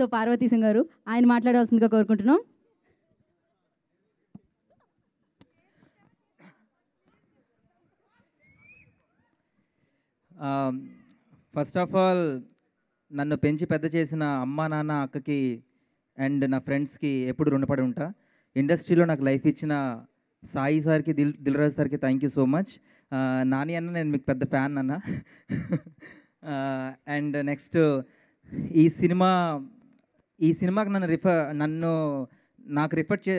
so Parvati Singh గారు ఆయన మాట్లాడవలసిందిగా కోరుకుంటున్నాం ఫస్ట్ ఆఫ్ ఆల్ నన్ను పెంచి పెద్ద చేసిన అమ్మ నాన్న అక్కకి అండ్ నా ఫ్రెండ్స్కి ఎప్పుడు రుణపడి ఉంటా ఇండస్ట్రీలో నాకు లైఫ్ ఇచ్చిన సాయి సార్కి దిల్ దిల్రాజ్ సార్కి thank you so much Nani అన్న నేను మీకు పెద్ద ఫ్యాన్ అన్న అండ్ నెక్స్ట్ ఈ సినిమా ఈ సినిమాకి నన్ను రిఫర్ నన్ను నాకు రిఫర్ చే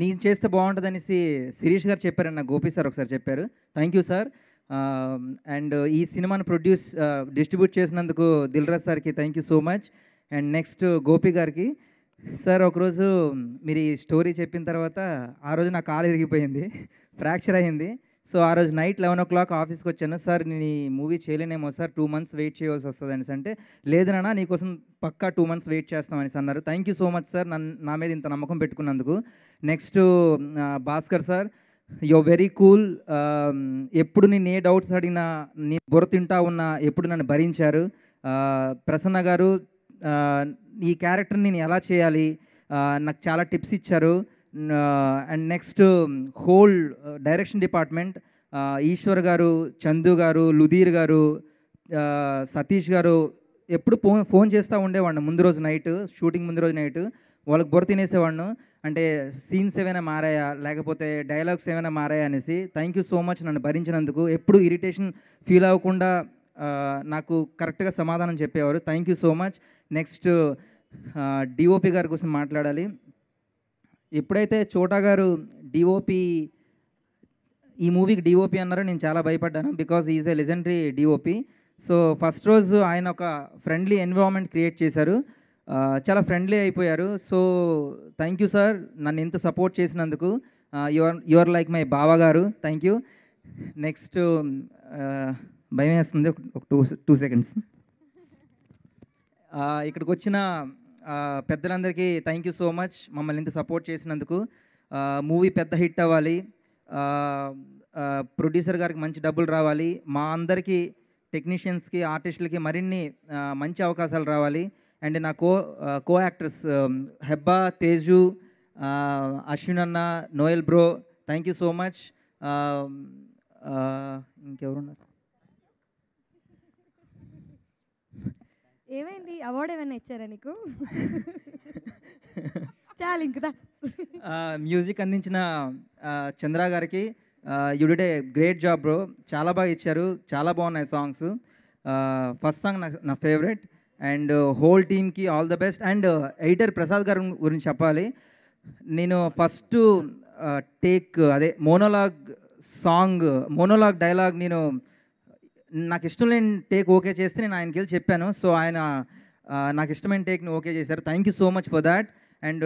నేను చేస్తే బాగుంటుంది అనేసి శిరీష్ గారు చెప్పారు నా గోపి సార్ ఒకసారి చెప్పారు థ్యాంక్ యూ సార్ అండ్ ఈ సినిమాను ప్రొడ్యూస్ డిస్ట్రిబ్యూట్ చేసినందుకు దిల్రాజ్ సార్కి thank you so much and next Gopi గారికి సార్ ఒకరోజు మీరు ఈ స్టోరీ చెప్పిన తర్వాత ఆ రోజు నా కాలు ఇరిగిపోయింది ఫ్రాక్చర్ అయింది సో ఆ రోజు నైట్ లెవెన్ ఓ క్లాక్ ఆఫీస్కి వచ్చాను సార్ నేను ఈ మూవీ చేయలేనేమో సార్ టూ మంత్స్ వెయిట్ చేయాల్సి వస్తుంది అనేసి అంటే లేదనన్నా నీకోసం పక్కా టూ మంత్స్ వెయిట్ చేస్తామని అన్నారు thank you so much sir నన్ను నా మీద ఇంత నమ్మకం పెట్టుకున్నందుకు next Bhaskar sir your very cool ఎప్పుడు నేను ఏ డౌట్స్ అడిగినా నేను బుర్ర తింటా ఉన్నా ఎప్పుడు నన్ను భరించారు ప్రసన్న గారు ఈ క్యారెక్టర్ని నేను ఎలా చేయాలి నాకు చాలా టిప్స్ ఇచ్చారు and next whole direction department Eshwar గారు చందు గారు లుధీర్ గారు సతీష్ uh, గారు ఎప్పుడు ఫోన్ ఫోన్ చేస్తూ ఉండేవాడిని ముందు రోజు నైట్ షూటింగ్ ముందు రోజు నైట్ వాళ్ళకి బొర తినేసేవాడిను అంటే సీన్స్ ఏమైనా మారాయా లేకపోతే డైలాగ్స్ ఏమైనా మారాయా అనేసి థ్యాంక్ యూ సో మచ్ నన్ను భరించినందుకు ఎప్పుడు ఇరిటేషన్ ఫీల్ అవ్వకుండా uh, నాకు కరెక్ట్గా సమాధానం చెప్పేవారు thank you so much next DOP గారి కోసం మాట్లాడాలి ఎప్పుడైతే చోటా గారు డిఓపి ఈ మూవీకి డిఓపి అన్నారో నేను చాలా భయపడ్డాను because is a legendary DOP so first రోజు ఆయన ఒక ఫ్రెండ్లీ ఎన్విరాన్మెంట్ క్రియేట్ చేశారు చాలా ఫ్రెండ్లీ అయిపోయారు సో థ్యాంక్ యూ సార్ నన్ను ఇంత సపోర్ట్ చేసినందుకు యువర్ యువర్ లైక్ మై బావ గారు థ్యాంక్ యూ నెక్స్ట్ భయం వేస్తుంది ఒక టూ టూ సెకండ్స్ ఇక్కడికి వచ్చిన పెద్దలందరికీ థ్యాంక్ యూ సో మచ్ మమ్మల్ని ఇంత సపోర్ట్ చేసినందుకు మూవీ పెద్ద హిట్ అవ్వాలి ప్రొడ్యూసర్ గారికి మంచి డబ్బులు రావాలి మా అందరికీ టెక్నీషియన్స్కి ఆర్టిస్టులకి మరిన్ని మంచి అవకాశాలు రావాలి అండ్ నా co co actors um, Hebah Teju Ashwin అన్న Noel bro thank you so much ఇంకెవరున్నారు ఏమైంది అవార్డు ఏమైనా ఇచ్చారా నీకు చాలు ఇంకదా మ్యూజిక్ అందించిన చంద్ర గారికి యుడిడే గ్రేట్ జాబ్ బ్రో చాలా బాగా ఇచ్చారు చాలా బాగున్నాయి సాంగ్స్ ఫస్ట్ సాంగ్ నా ఫేవరెట్ అండ్ హోల్ టీమ్కి all the best and editor Prasad గారు గురించి చెప్పాలి నేను ఫస్ట్ టేక్ uh, అదే మోనోలాగ్ సాంగ్ మోనోలాగ్ డైలాగ్ నేను నాకు ఇష్టం లేని టేక్ ఓకే చేస్తే నేను ఆయనకి వెళ్ళి చెప్పాను సో ఆయన నాకు ఇష్టమైన టేక్ని ఓకే చేశారు thank you so much for that and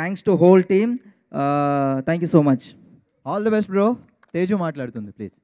thanks to whole team thank you so much all the best bro Teju మాట్లాడుతుంది ప్లీజ్